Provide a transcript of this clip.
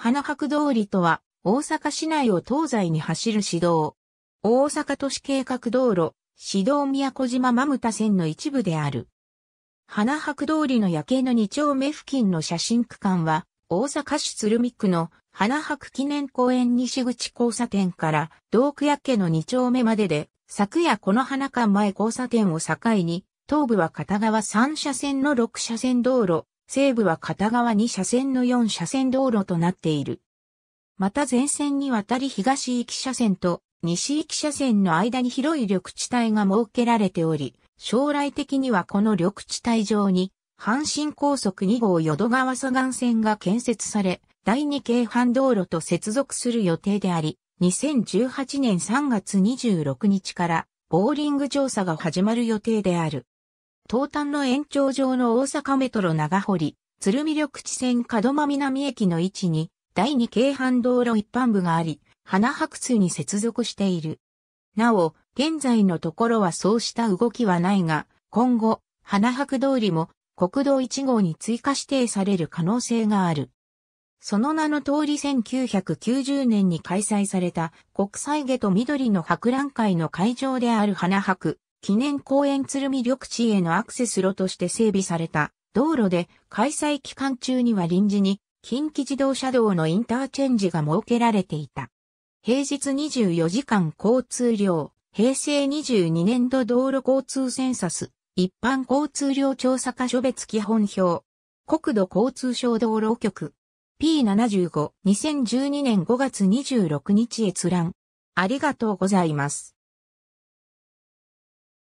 花博通りとは、大阪市内を東西に走る市道。大阪都市計画道路、市道宮古島まむた線の一部である。花博通りの夜景の2丁目付近の写真区間は、大阪市鶴見区の花博記念公園西口交差点から道区屋家の2丁目までで、昨夜この花館前交差点を境に、東部は片側3車線の6車線道路、西部は片側2車線の4車線道路となっている。また前線にわたり東行き車線と西行き車線の間に広い緑地帯が設けられており、将来的にはこの緑地帯上に、阪神高速2号淀川左岸線が建設され、第2京阪道路と接続する予定であり、2018年3月26日から、ボーリング調査が始まる予定である。東端の延長上の大阪メトロ長堀、鶴見緑地線門間南駅の位置に、第2京阪道路一般部があり、花白通に接続している。なお、現在のところはそうした動きはないが、今後、花白通りも国道1号に追加指定される可能性がある。その名の通り1990年に開催された国際下と緑の博覧会の会場である花博記念公園鶴見緑地へのアクセス路として整備された道路で開催期間中には臨時に近畿自動車道のインターチェンジが設けられていた。平日24時間交通量、平成22年度道路交通センサス、一般交通量調査箇所別基本表、国土交通省道路局、P75、2012年5月26日閲覧。ありがとうございます。